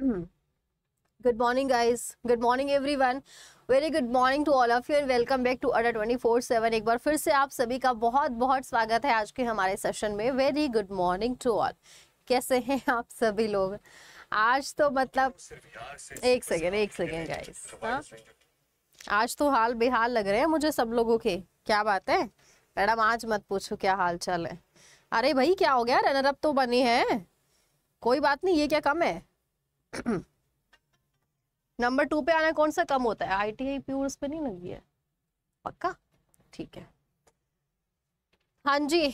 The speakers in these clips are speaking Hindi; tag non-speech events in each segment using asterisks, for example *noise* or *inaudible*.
Good morning guys good morning everyone very good morning to all of you and welcome back to under twenty four seven एक बार फिर से आप सभी का बहुत बहुत स्वागत है आज के हमारे सेशन में very good morning to all कैसे हैं आप सभी लोग आज तो मतलब एक सेकेंड एक सेकेंड गाइज हाँ? आज तो हाल बेहाल लग रहे हैं मुझे सब लोगों के क्या बात है मैडम आज मत पूछो क्या हाल चाल है अरे भाई क्या हो गया रनर अप तो बनी है कोई बात नहीं ये क्या कम है नंबर *clears throat* टू पे आना कौन सा कम होता है आई टी आई प्योर पे नहीं लगी है पक्का ठीक है हाँ जी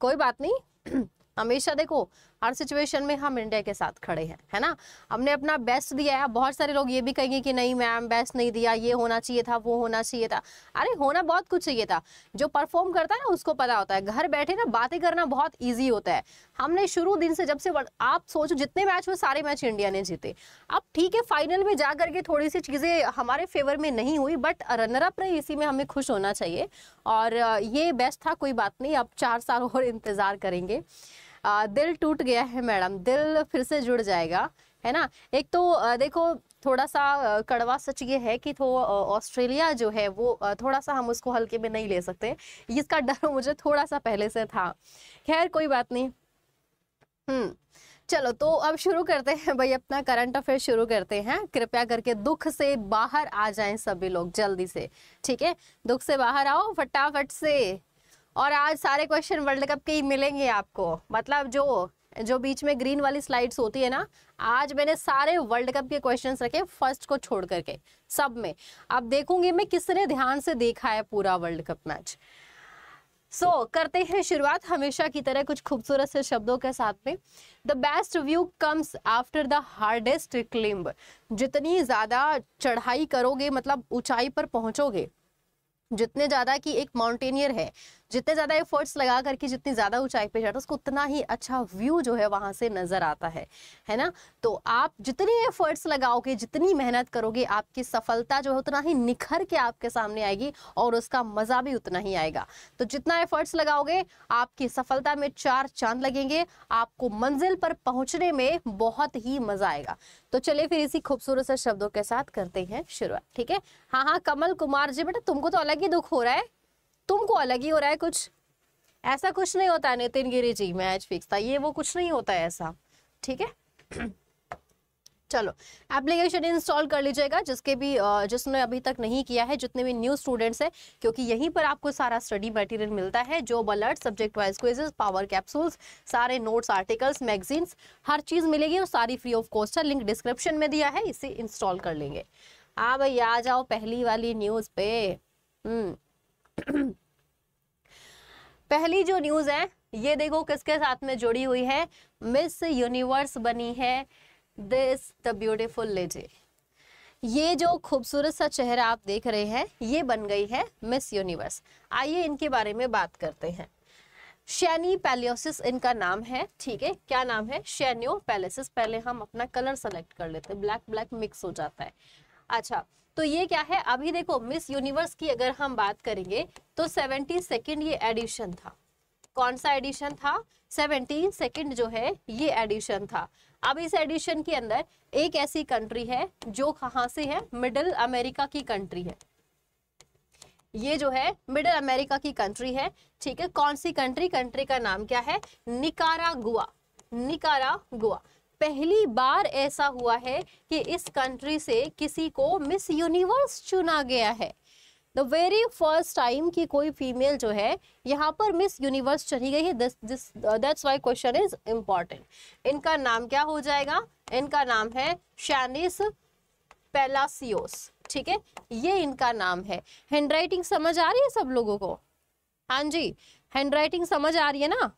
कोई बात नहीं *clears throat* हमेशा देखो हर सिचुएशन में हम इंडिया के साथ खड़े हैं है ना हमने अपना बेस्ट दिया है बहुत सारे लोग ये भी कहेंगे कि नहीं मैम बेस्ट नहीं दिया ये होना चाहिए था वो होना चाहिए था अरे होना बहुत कुछ चाहिए था जो परफॉर्म करता है ना उसको पता होता है घर बैठे ना बातें करना बहुत ईजी होता है हमने शुरू दिन से जब से आप सोचो जितने मैच हुए सारे मैच इंडिया ने जीते अब ठीक है फाइनल में जा करके थोड़ी सी चीज़ें हमारे फेवर में नहीं हुई बट रनरअप रही इसी में हमें खुश होना चाहिए और ये बेस्ट था कोई बात नहीं अब चार साल और इंतज़ार करेंगे आ, दिल टूट गया है मैडम दिल फिर से जुड़ जाएगा है ना एक तो आ, देखो थोड़ा सा कड़वा सच ये है कि तो ऑस्ट्रेलिया जो है वो थोड़ा सा हम उसको हल्के में नहीं ले सकते इसका डर *laughs* मुझे थोड़ा सा पहले से था खैर कोई बात नहीं हम्म चलो तो अब शुरू करते हैं भाई अपना करंट अफेयर शुरू करते हैं कृपया करके दुख से बाहर आ जाएं सभी लोग जल्दी से ठीक है दुख से बाहर आओ फटाफट से और आज सारे क्वेश्चन वर्ल्ड कप के ही मिलेंगे आपको मतलब जो जो बीच में ग्रीन वाली स्लाइड्स होती है ना आज मैंने सारे वर्ल्ड कप के क्वेश्चंस रखे फर्स्ट को छोड़ करके सब में अब देखूंगी मैं किसने ध्यान से देखा है पूरा world cup match so so, करते हैं शुरुआत हमेशा की तरह कुछ खूबसूरत से शब्दों के साथ में the best view comes after the hardest climb जितनी ज़्यादा चढ़ाई करोगे मतलब ऊंचाई पर पहुंचोगे जितने ज़्यादा कि एक माउंटेनियर है जितने ज़्यादा एफर्ट्स लगा करके जितनी ज़्यादा ऊंचाई पे जाता है उसको उतना ही अच्छा व्यू जो है वहाँ से नज़र आता है है ना तो आप जितनी एफर्ट्स लगाओगे जितनी मेहनत करोगे आपकी सफलता जो है उतना ही निखर के आपके सामने आएगी और उसका मज़ा भी उतना ही आएगा तो जितना एफर्ट्स लगाओगे आपकी सफलता में चार चांद लगेंगे आपको मंजिल पर पहुँचने में बहुत ही मज़ा आएगा तो चलिए फिर इसी खूबसूरत से शब्दों के साथ करते हैं शुरुआत ठीक है हाँ हाँ कमल कुमार जी बेटा तुमको तो अलग ही दुख हो रहा है तुमको अलग ही हो रहा है कुछ ऐसा कुछ नहीं होता नितिन गिरी जी मैच फिक्स था ये वो कुछ नहीं होता है ऐसा ठीक है *clears throat* चलो एप्लीकेशन इंस्टॉल कर लीजिएगा जिसके भी जिसने अभी तक नहीं किया है जितने भी न्यू स्टूडेंट्स हैं क्योंकि यहीं पर आपको सारा स्टडी मटेरियल मिलता है जो alert subject wise quizzes power capsules सारे नोट्स आर्टिकल्स मैगजीन्स हर चीज़ मिलेगी और सारी फ्री ऑफ कॉस्ट है लिंक डिस्क्रिप्शन में दिया है इसे इंस्टॉल कर लेंगे हाँ भाई आ जाओ पहली वाली न्यूज़ पे हम्म। *clears throat* पहली जो न्यूज है ये देखो किसके साथ में जुड़ी हुई है मिस यूनिवर्स बनी है दिस द ब्यूटिफुल लेडी ये जो खूबसूरत सा चेहरा आप देख रहे हैं ये बन गई है मिस यूनिवर्स आइए इनके बारे में बात करते हैं शैनी पैलियोसिस इनका नाम है ठीक है क्या नाम है शैनियो पैलेसिस पहले हम अपना कलर सेलेक्ट कर लेते हैं ब्लैक ब्लैक मिक्स हो जाता है अच्छा तो ये क्या है अभी देखो मिस यूनिवर्स की अगर हम बात करेंगे तो सेवेंटी सेकेंड ये एडिशन था कौन सा एडिशन था सेवनटीन सेकेंड जो है ये एडिशन था अब इस एडिशन के अंदर एक ऐसी कंट्री है जो कहां से है मिडिल अमेरिका की कंट्री है ये जो है मिडिल अमेरिका की कंट्री है ठीक है कौन सी कंट्री कंट्री का नाम क्या है निकारा गुआ निकारा गुआ पहली बार ऐसा हुआ है कि इस कंट्री से किसी को मिस यूनिवर्स चुना गया है द वेरी फर्स्ट टाइम कि कोई फीमेल जो है यहाँ पर मिस यूनिवर्स चली गई है this that's why question is important इनका नाम क्या हो जाएगा इनका नाम है शैनिस पेलासियोस ठीक है ये इनका नाम है हैंडराइटिंग समझ आ रही है सब लोगों को हाँ जी हैंडराइटिंग समझ आ रही है ना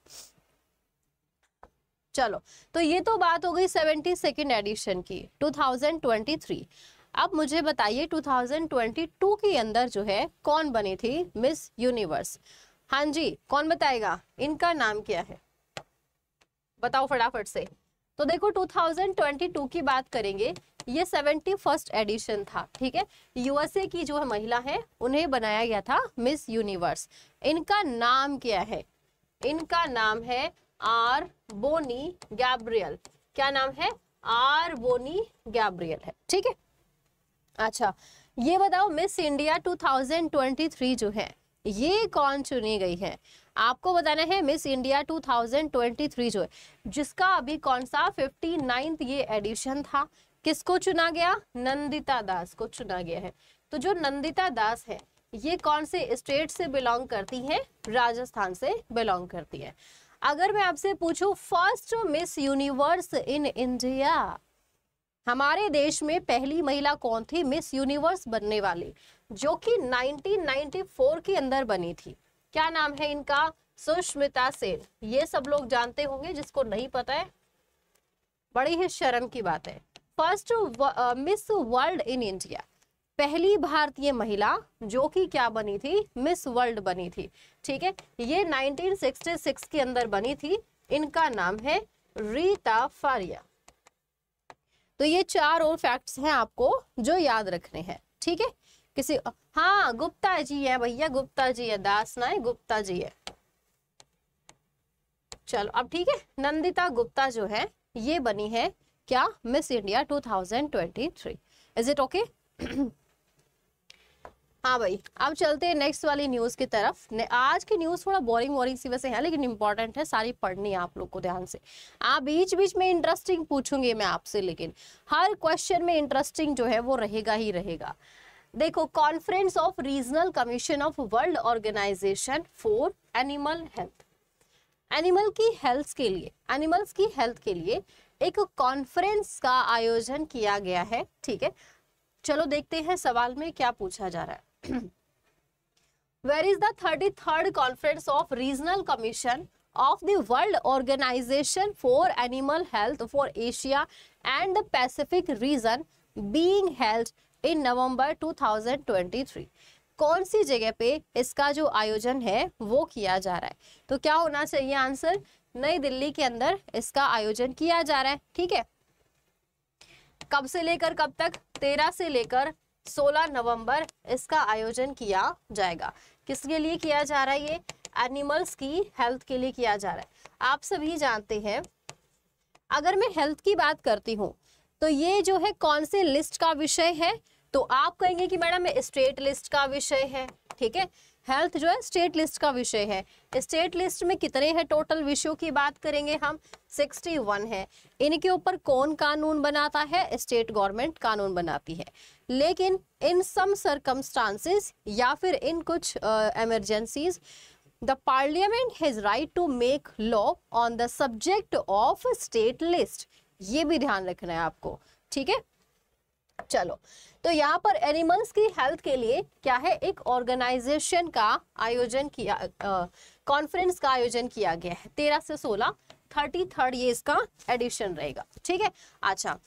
चलो तो ये तो बात हो गई सेवेंटी सेकेंड एडिशन की 2023 अब मुझे बताइए 2022 के अंदर जो है कौन बनी थी मिस यूनिवर्स हाँ जी कौन बताएगा इनका नाम क्या है बताओ फटाफट से तो देखो 2022 की बात करेंगे ये सेवेंटी फर्स्ट एडिशन था ठीक है यूएसए की जो है महिला है उन्हें बनाया गया था मिस यूनिवर्स इनका नाम क्या है इनका नाम है आर बोनी गैब्रियल क्या नाम है आर बोनी गैब्रियल है ठीक है अच्छा ये बताओ मिस इंडिया 2023 जो है ये कौन चुनी गई है आपको बताना है मिस इंडिया 2023 जो है जिसका अभी कौन सा फिफ्टी नाइन्थ ये एडिशन था किसको चुना गया नंदिता दास को चुना गया है तो जो नंदिता दास है ये कौन से स्टेट से बिलोंग करती है राजस्थान से बिलोंग करती है अगर मैं आपसे पूछूं first miss universe in India हमारे देश में पहली महिला कौन थी मिस यूनिवर्स बनने वाली जो कि 1994 के अंदर बनी थी क्या नाम है इनका सुष्मिता सेन ये सब लोग जानते होंगे जिसको नहीं पता है बड़ी ही शर्म की बात है first miss world in India पहली भारतीय महिला जो कि क्या बनी थी मिस वर्ल्ड बनी थी ठीक है ये 1966 के अंदर बनी थी इनका नाम है रीता फारिया तो ये चार और फैक्ट्स हैं आपको जो याद रखने हैं ठीक है किसी हाँ गुप्ता जी है भैया गुप्ता जी है दास नाय गुप्ता जी है चलो अब ठीक है नंदिता गुप्ता जो है ये बनी है क्या miss India 2023 is it okay हाँ भाई अब चलते हैं नेक्स्ट वाली न्यूज की तरफ आज की न्यूज थोड़ा बोरिंग बोरिंग सी वैसे है लेकिन इंपॉर्टेंट है सारी पढ़नी है आप लोग को ध्यान से आप बीच बीच में इंटरेस्टिंग पूछूंगी मैं आपसे लेकिन हर क्वेश्चन में इंटरेस्टिंग जो है वो रहेगा ही रहेगा देखो conference of regional commission of world organisation for animal health animal की हेल्थ के लिए एनिमल्स की हेल्थ के लिए एक कॉन्फ्रेंस का आयोजन किया गया है ठीक है चलो देखते हैं सवाल में क्या पूछा जा रहा है where is the third conference of regional commission of the world organisation for animal health for Asia and Pacific region being held in November 2023 कौन सी जगह पे इसका जो आयोजन है वो किया जा रहा है तो क्या होना चाहिए आंसर नई दिल्ली के अंदर इसका आयोजन किया जा रहा है ठीक है कब से लेकर कब तक तेरह से लेकर 16 नवंबर इसका आयोजन किया जाएगा किसके लिए किया जा रहा है ये एनिमल्स की हेल्थ के लिए किया जा रहा है आप सभी जानते हैं अगर मैं हेल्थ की बात करती हूँ तो ये जो है कौन से लिस्ट का विषय है तो आप कहेंगे कि मैडम स्टेट लिस्ट का विषय है ठीक है हेल्थ जो है स्टेट लिस्ट का विषय है स्टेट लिस्ट में कितने हैं टोटल विषयों की बात करेंगे हम 61 है इनके ऊपर कौन कानून बनाता है स्टेट गवर्नमेंट कानून बनाती है लेकिन इन सम सर्कमस्टांसेस या फिर इन कुछ emergencies the parliament has right to make law on the subject of state list ये भी ध्यान रखना है आपको ठीक है चलो तो यहाँ पर एनिमल्स की हेल्थ के लिए क्या है एक ऑर्गेनाइजेशन का आयोजन किया कॉन्फ्रेंस का आयोजन किया गया है तेरह से सोलह थर्टी थर्ड ये इसका एडिशन रहेगा ठीक है अच्छा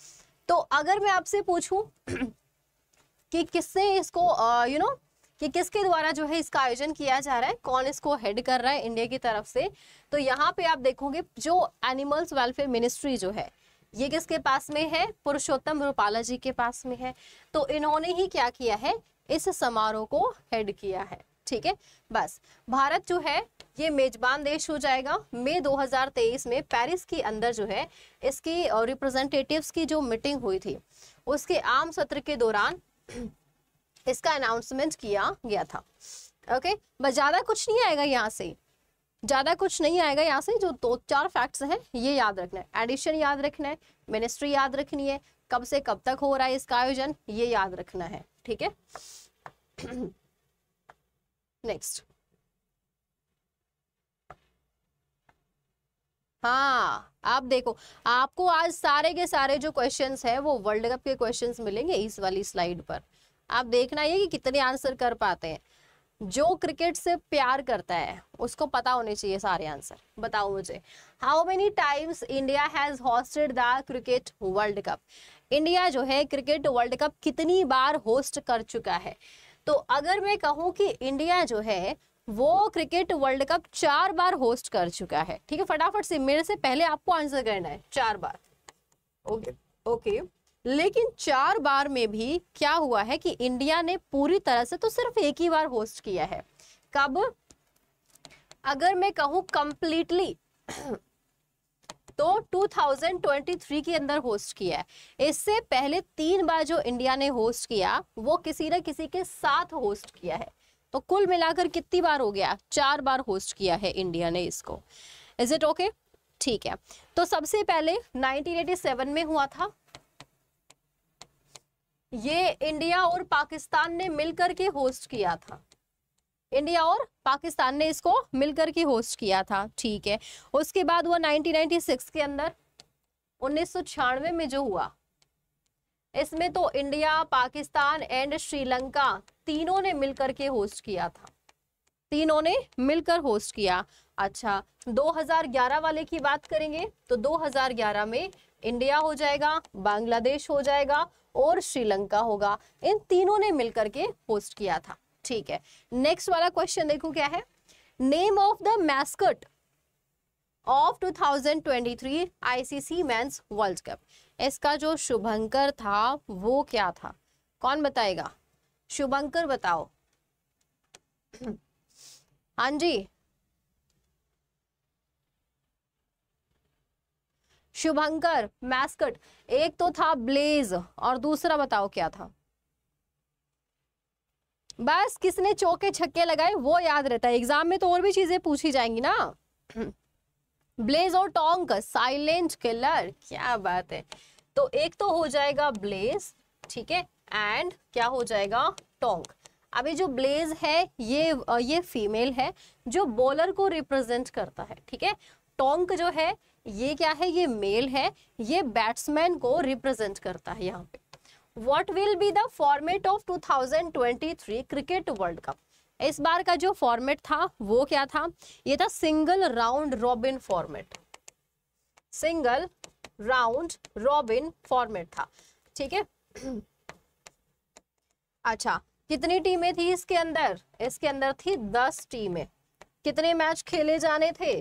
तो अगर मैं आपसे पूछूं *clears throat* कि किसने इसको यू नो कि किसके द्वारा जो है इसका आयोजन किया जा रहा है कौन इसको हेड कर रहा है इंडिया की तरफ से तो यहाँ पे आप देखोगे जो एनिमल्स वेलफेयर मिनिस्ट्री जो है ये किसके पास में है पुरुषोत्तम रूपाला जी के पास में है तो इन्होंने ही क्या किया है इस समारोह को हेड किया है ठीक है बस भारत जो है ये मेजबान देश हो जाएगा मई 2023 में पेरिस के अंदर जो है इसकी रिप्रेजेंटेटिव्स की जो मीटिंग हुई थी उसके आम सत्र के दौरान *clears throat* इसका अनाउंसमेंट किया गया था ओके बस ज़्यादा कुछ नहीं आएगा यहाँ से ज़्यादा कुछ नहीं आएगा यहाँ से जो दो चार फैक्ट्स हैं ये याद रखना है एडिशन याद रखना है मिनिस्ट्री याद रखनी है कब से कब तक हो रहा है इसका आयोजन ये याद रखना है ठीक है नेक्स्ट *clears throat* हाँ आप देखो आपको आज सारे के सारे जो क्वेश्चंस है वो वर्ल्ड कप के क्वेश्चंस मिलेंगे इस वाली स्लाइड पर आप देखना ये कि कितने आंसर कर पाते हैं जो क्रिकेट से प्यार करता है उसको पता होने चाहिए सारे आंसर बताओ मुझे how many times India has hosted the cricket world cup India जो है क्रिकेट वर्ल्ड कप कितनी बार होस्ट कर चुका है तो अगर मैं कहूँ कि इंडिया जो है वो क्रिकेट वर्ल्ड कप चार बार होस्ट कर चुका है ठीक है फटाफट से मेरे से पहले आपको आंसर करना है चार बार ओके okay. Okay okay. लेकिन चार बार में भी क्या हुआ है कि इंडिया ने पूरी तरह से तो सिर्फ एक ही बार होस्ट किया है कब अगर मैं कहूं कंप्लीटली *clears throat* तो 2023 के अंदर होस्ट किया है इससे पहले तीन बार जो इंडिया ने होस्ट किया वो किसी ना किसी के साथ होस्ट किया है तो कुल मिलाकर कितनी बार हो गया चार बार होस्ट किया है इंडिया ने इसको इज इट ओके ठीक है तो सबसे पहले 1987 में हुआ था ये इंडिया और पाकिस्तान ने मिलकर के होस्ट किया था इंडिया और पाकिस्तान ने इसको मिलकर के होस्ट किया था ठीक है उसके बाद वो 1996 के अंदर उन्नीस में जो हुआ इसमें तो इंडिया पाकिस्तान एंड श्रीलंका तीनों ने मिलकर के होस्ट किया था तीनों ने मिलकर होस्ट किया अच्छा 2011 वाले की बात करेंगे तो 2011 में इंडिया हो जाएगा बांग्लादेश हो जाएगा और श्रीलंका होगा इन तीनों ने मिलकर के होस्ट किया था ठीक है नेक्स्ट वाला क्वेश्चन देखो क्या है name of the mascot of 2023 ICC मैं वर्ल्ड कप इसका जो शुभंकर था वो क्या था कौन बताएगा शुभंकर बताओ हां जी शुभंकर मैस्कट एक तो था ब्लेज और दूसरा बताओ क्या था बस किसने चौके छक्के लगाए वो याद रहता है एग्जाम में तो और भी चीजें पूछी जाएंगी ना *clears throat* ब्लेज और टोंक साइलेंट किलर क्या बात है तो एक तो हो जाएगा ब्लेज ठीक है एंड क्या हो जाएगा टोंक अभी जो ब्लेज है ये ये फीमेल है जो बॉलर को रिप्रेजेंट करता है ठीक है टोंक जो है ये क्या है ये मेल है ये बैट्समैन को रिप्रेजेंट करता है यहाँ पे what will be the format of 2023 cricket world cup इस बार का जो फॉर्मेट था वो क्या था ये था single round robin format single round robin format था ठीक है *clears throat* अच्छा कितनी टीमें थी इसके अंदर इसके अंदर थी दस टीमें कितने मैच खेले जाने थे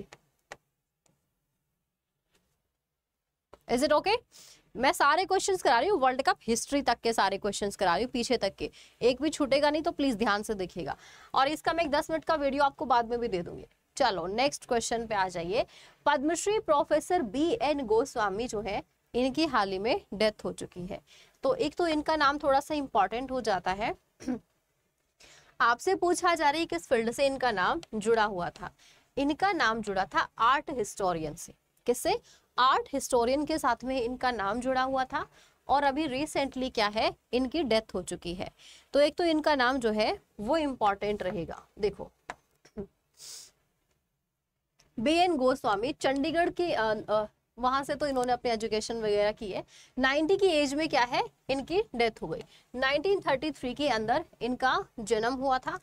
इज इट ओके मैं सारे क्वेश्चंस करा रही हूँ वर्ल्ड कप हिस्ट्री तक के सारे क्वेश्चंस करा रही हूँ पीछे तक के एक भी छूटेगा नहीं तो प्लीज ध्यान से देखिएगा और इसका मैं एक दस मिनट का वीडियो आपको बाद में भी दे दूंगी चलो नेक्स्ट क्वेश्चन पे आ जाइए Padmashri professor B N Goswami जो है इनकी हाल ही में डेथ हो चुकी है तो एक तो इनका नाम थोड़ा सा इंपॉर्टेंट हो जाता है *clears throat* आपसे पूछा जा रही है किस फील्ड से इनका नाम जुड़ा हुआ था इनका नाम जुड़ा था आर्ट हिस्टोरियन से किससे आर्ट हिस्टोरियन के साथ में इनका नाम जुड़ा हुआ था और अभी रिसेंटली क्या है इनकी डेथ हो चुकी है तो एक तो इनका नाम जो है वो इम्पोर्टेंट रहेगा देखो बी एन गोस्वामी चंडीगढ़ के वहां से तो इन्होंने अपने एजुकेशन वगैरह की है 90 की एज में क्या है इनकी डेथ हो गई 1933 के अंदर इनका जन्म हुआ था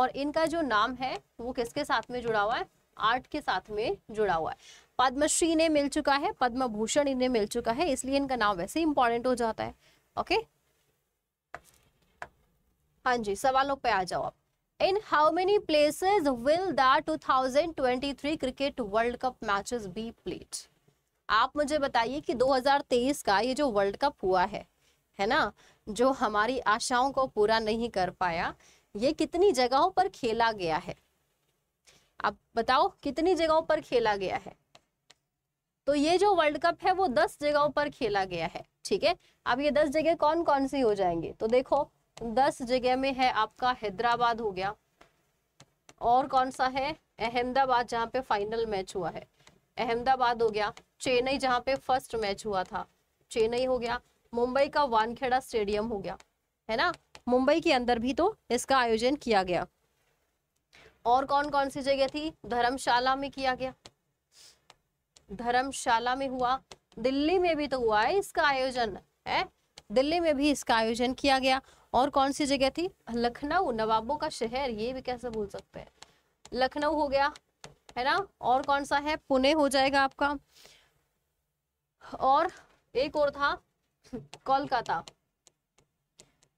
और इनका जो नाम है वो किसके साथ में जुड़ा हुआ है आर्ट के साथ में जुड़ा हुआ है पद्मश्री इन्हें मिल चुका है पद्म भूषण इन्हें मिल चुका है इसलिए इनका नाम वैसे इंपॉर्टेंट हो जाता है ओके हाँ जी सवालों पे आ जाओ आप in how many places will the 2023 cricket world cup matches be played आप मुझे बताइए कि 2023 का ये जो वर्ल्ड कप हुआ है है ना जो हमारी आशाओं को पूरा नहीं कर पाया ये कितनी जगहों पर खेला गया है आप बताओ कितनी जगहों पर खेला गया है तो ये जो वर्ल्ड कप है वो दस जगहों पर खेला गया है ठीक है अब ये दस जगह कौन कौन सी हो जाएंगे तो देखो दस जगह में है आपका हैदराबाद हो गया और कौन सा है अहमदाबाद जहाँ पे फाइनल मैच हुआ है अहमदाबाद हो गया चेन्नई जहाँ पे फर्स्ट मैच हुआ था चेन्नई हो गया मुंबई का वानखेड़ा स्टेडियम हो गया है ना मुंबई के अंदर भी तो इसका आयोजन किया गया और कौन कौन सी जगह थी धर्मशाला में किया गया धर्मशाला में हुआ दिल्ली में भी तो हुआ है इसका आयोजन है दिल्ली में भी इसका आयोजन किया गया और कौन सी जगह थी लखनऊ नवाबों का शहर ये भी कैसे बोल सकते हैं लखनऊ हो गया है ना और कौन सा है पुणे हो जाएगा आपका और एक और था कोलकाता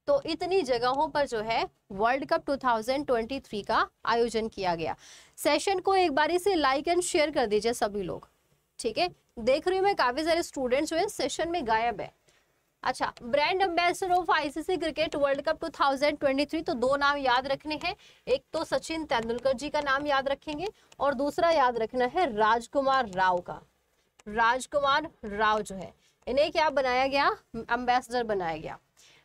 तो इतनी जगहों पर जो है वर्ल्ड कप 2023 का आयोजन किया गया सेशन को एक बारी से लाइक एंड शेयर कर दीजिए सभी लोग ठीक है देख रही हूँ मैं काफी सारे स्टूडेंट्स जो है सेशन में गायब है अच्छा brand ambassador of ICC cricket world cup 2023 तो दो नाम याद रखने हैं एक तो सचिन तेंदुलकर जी का नाम याद रखेंगे और दूसरा याद रखना है राजकुमार राव का राजकुमार राव जो है इन्हें क्या बनाया गया एम्बेसडर बनाया गया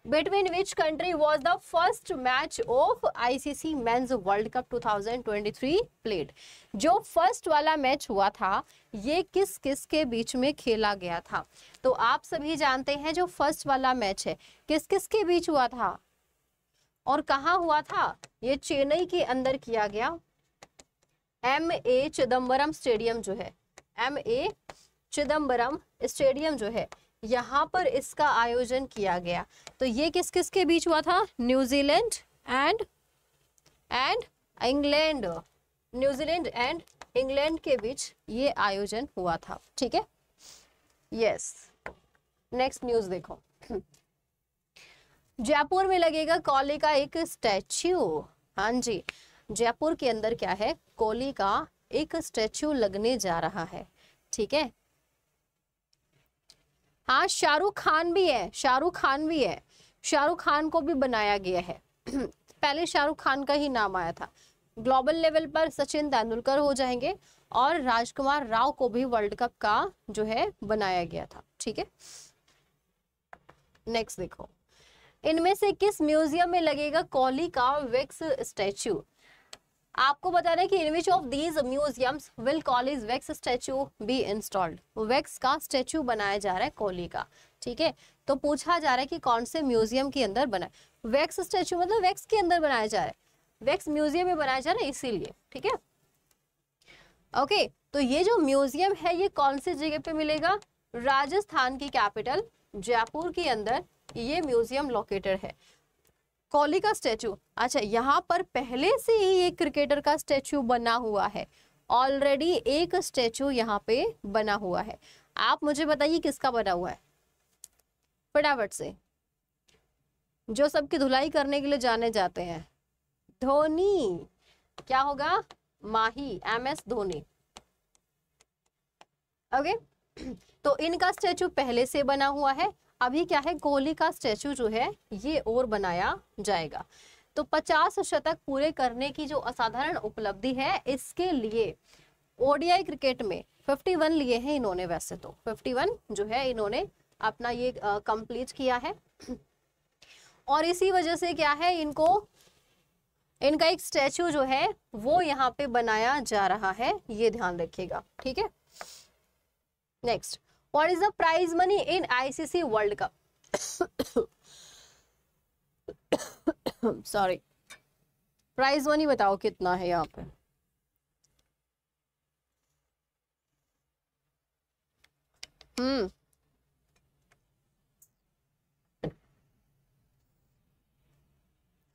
between which country was the first match of ICC Men's World Cup 2023 played? जो फर्स्ट वाला मैच हुआ था ये किस किस के बीच में खेला गया था तो आप सभी जानते हैं जो फर्स्ट वाला मैच है किस किस के बीच हुआ था और कहा हुआ था ये चेन्नई के अंदर किया गया एम ए चिदम्बरम स्टेडियम जो है एम ए चिदम्बरम स्टेडियम जो है यहाँ पर इसका आयोजन किया गया तो ये किस किस के बीच हुआ था New Zealand and and England New Zealand and England के बीच ये आयोजन हुआ था ठीक है यस नेक्स्ट न्यूज देखो जयपुर में लगेगा कॉली का एक स्टैच्यू हाँ जी जयपुर के अंदर क्या है कोली का एक स्टैच्यू लगने जा रहा है ठीक है आज शाहरुख खान भी है शाहरुख खान भी है शाहरुख खान को भी बनाया गया है *clears throat* पहले शाहरुख खान का ही नाम आया था ग्लोबल लेवल पर सचिन तेंदुलकर हो जाएंगे और राजकुमार राव को भी वर्ल्ड कप का जो है बनाया गया था ठीक है नेक्स्ट देखो इनमें से किस म्यूजियम में लगेगा कोहली का वैक्स स्टैच्यू आपको बता रहे हैं कि in which of these museums will college wax statue be installed wax का स्टैचू बनाया जा रहा है कोहली का ठीक है तो पूछा जा रहा है कि कौन से म्यूजियम के अंदर बनाए वैक्स स्टैचू मतलब वैक्स के अंदर बनाया जा रहा है वैक्स म्यूजियम में बनाया जा रहा है इसीलिए ठीक है ओके तो ये जो म्यूजियम है ये कौन सी जगह पे मिलेगा राजस्थान की कैपिटल जयपुर के अंदर ये म्यूजियम लोकेटेड है कोहली का स्टैचू अच्छा यहाँ पर पहले से ही एक क्रिकेटर का स्टैचू बना हुआ है ऑलरेडी एक स्टैचू यहाँ पे बना हुआ है आप मुझे बताइए किसका बना हुआ है फटाफट से जो सबकी धुलाई करने के लिए जाने जाते हैं धोनी क्या होगा Mahi M S Dhoni okay *clears throat* तो इनका स्टैचू पहले से बना हुआ है अभी क्या है कोहली का स्टेचू जो है ये और बनाया जाएगा तो पचास शतक पूरे करने की जो असाधारण उपलब्धि है इसके लिए ओडीआई क्रिकेट में 51 लिए हैं इन्होंने वैसे तो 51 जो है इन्होंने अपना ये कंप्लीट किया है और इसी वजह से क्या है इनको इनका एक स्टैचू जो है वो यहाँ पे बनाया जा रहा है ये ध्यान रखिएगा ठीक है next what is the prize money in ICC world cup sorry prize money बताओ कितना है यहाँ पे हम्म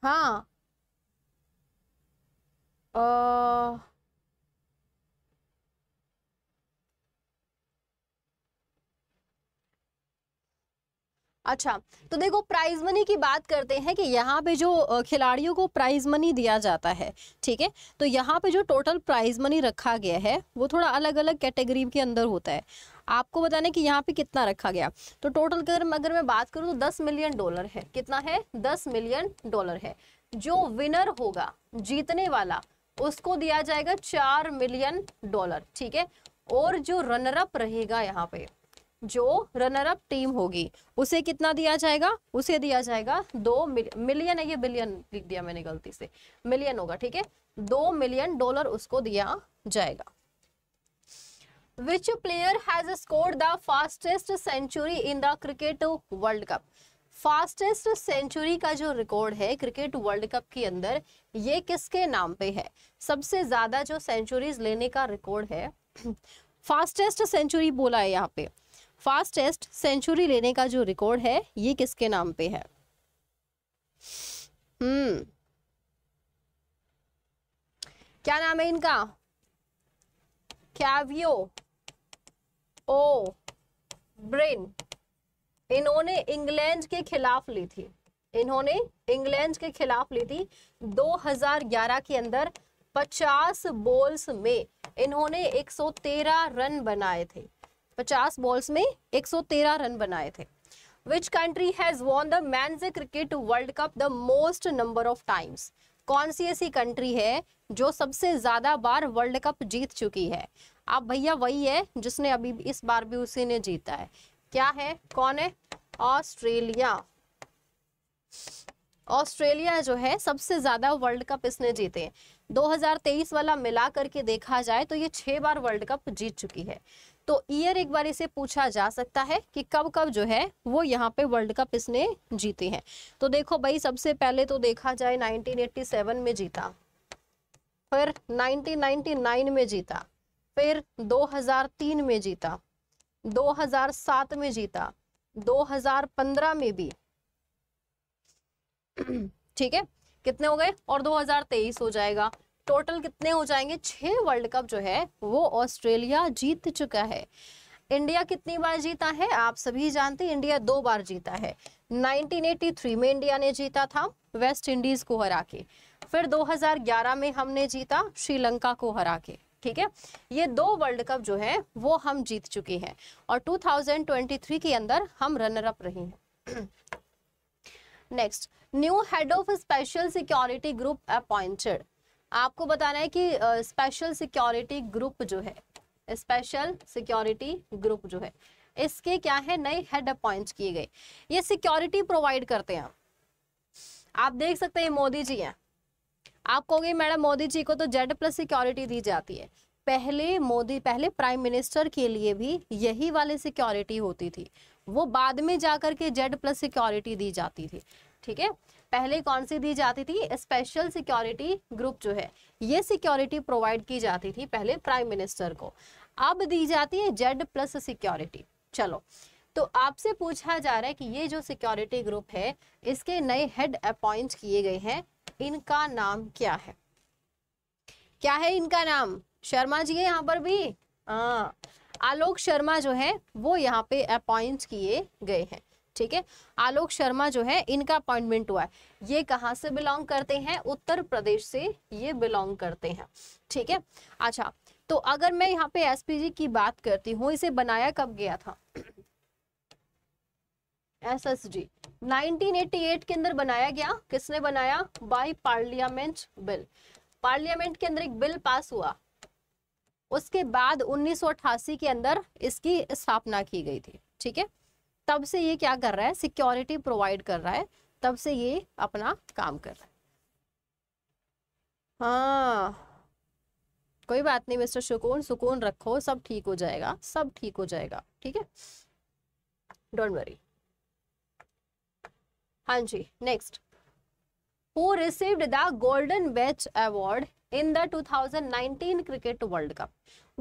हाँ अच्छा तो देखो प्राइज मनी की बात करते हैं कि यहाँ पे जो खिलाड़ियों को प्राइज मनी दिया जाता है ठीक है तो यहाँ पे जो टोटल प्राइज मनी रखा गया है वो थोड़ा अलग अलग कैटेगरी के अंदर होता है आपको बताने कि यहाँ पे कितना रखा गया तो टोटल अगर अगर मैं बात करूँ तो दस मिलियन डॉलर है कितना है दस मिलियन डॉलर है जो विनर होगा जीतने वाला उसको दिया जाएगा चार मिलियन डॉलर ठीक है और जो रनरअप रहेगा यहाँ पे जो रनर अप टीम होगी उसे कितना दिया जाएगा उसे दिया जाएगा दो मिलियन है ये बिलियन लिख दिया मैंने गलती से मिलियन होगा ठीक है दो मिलियन डॉलर उसको दिया जाएगा which player has score the fastest century in the cricket world cup fastest century का जो रिकॉर्ड है क्रिकेट वर्ल्ड कप के अंदर ये किसके नाम पे है सबसे ज्यादा जो सेंचुरीज लेने का रिकॉर्ड है फास्टेस्ट *clears throat* सेंचुरी बोला है यहाँ पे फास्टेस्ट सेंचुरी लेने का जो रिकॉर्ड है ये किसके नाम पे है हम्म क्या नाम है इनका कैवियो ओ ब्रिन इन्होंने इंग्लैंड के खिलाफ ली थी इन्होंने इंग्लैंड के खिलाफ ली थी 2011 के अंदर 50 बॉल्स में इन्होंने 113 रन बनाए थे पचास बॉल्स में 113 रन बनाए थे which country has won the man cricket world cup the most number of times कौन सी ऐसी कंट्री है जो सबसे ज्यादा बार वर्ल्ड कप जीत चुकी है आप भैया वही है जिसने अभी इस बार भी उसी ने जीता है क्या है कौन है ऑस्ट्रेलिया ऑस्ट्रेलिया जो है सबसे ज्यादा वर्ल्ड कप इसने जीते हैं 2023 वाला मिला करके देखा जाए तो ये छह बार वर्ल्ड कप जीत चुकी है तो ईयर एक बार इसे पूछा जा सकता है कि कब कब जो है वो यहाँ पे वर्ल्ड कप इसने जीते हैं तो देखो भाई सबसे पहले तो देखा जाए 1987 में जीता फिर 1999 में जीता फिर 2003 में जीता 2007 में जीता 2015 में भी *clears throat* ठीक है कितने हो गए और 2023 हो जाएगा टोटल कितने हो जाएंगे छह वर्ल्ड कप जो है वो ऑस्ट्रेलिया जीत चुका है इंडिया कितनी बार जीता है आप सभी जानते हैं इंडिया दो बार जीता है 1983 में इंडिया ने जीता था वेस्ट इंडीज को हरा के फिर 2011 में हमने जीता श्रीलंका को हरा के ठीक है ये दो वर्ल्ड कप जो है वो हम जीत चुके हैं और 2023 के अंदर हम रनर अप रहे हैं next new head of special security group appointed आपको बताना है कि स्पेशल सिक्योरिटी ग्रुप जो है स्पेशल सिक्योरिटी ग्रुप जो है इसके क्या है नए हेड अपॉइंट किए गए ये सिक्योरिटी प्रोवाइड करते हैं आप देख सकते हैं मोदी जी हैं आप कहोगे मैडम मोदी जी को तो जेड प्लस सिक्योरिटी दी जाती है पहले मोदी पहले प्राइम मिनिस्टर के लिए भी यही वाली सिक्योरिटी होती थी वो बाद में जाकर के जेड प्लस सिक्योरिटी दी जाती थी ठीक है पहले कौन सी दी जाती थी स्पेशल सिक्योरिटी ग्रुप जो है ये सिक्योरिटी प्रोवाइड की जाती थी पहले प्राइम मिनिस्टर को अब दी जाती है जेड प्लस सिक्योरिटी चलो तो आपसे पूछा जा रहा है कि ये जो सिक्योरिटी ग्रुप है इसके नए हेड अपॉइंट किए गए हैं इनका नाम क्या है क्या है इनका नाम शर्मा जी है यहाँ पर भी हाँ आलोक शर्मा जो है वो यहाँ पे अपॉइंट किए गए हैं ठीक है आलोक शर्मा जो है इनका अपॉइंटमेंट हुआ है ये कहाँ से बिलोंग करते हैं उत्तर प्रदेश से ये बिलोंग करते हैं ठीक है अच्छा तो अगर मैं यहाँ पे एसपीजी की बात करती हूँ इसे बनाया कब गया था एसएसडी 1988 के अंदर बनाया गया किसने बनाया बाय पार्लियामेंट बिल पार्लियामेंट के अंदर एक बिल पास हुआ उसके बाद उन्नीस के अंदर इसकी स्थापना की गई थी ठीक है तब से ये क्या कर रहा है सिक्योरिटी प्रोवाइड कर रहा है तब से ये अपना काम कर रहा है हाँ कोई बात नहीं मिस्टर सुकून सुकून रखो सब ठीक हो जाएगा सब ठीक हो जाएगा ठीक है डोंट वरी हाँ जी next who received the golden bat award in the 2019 cricket world cup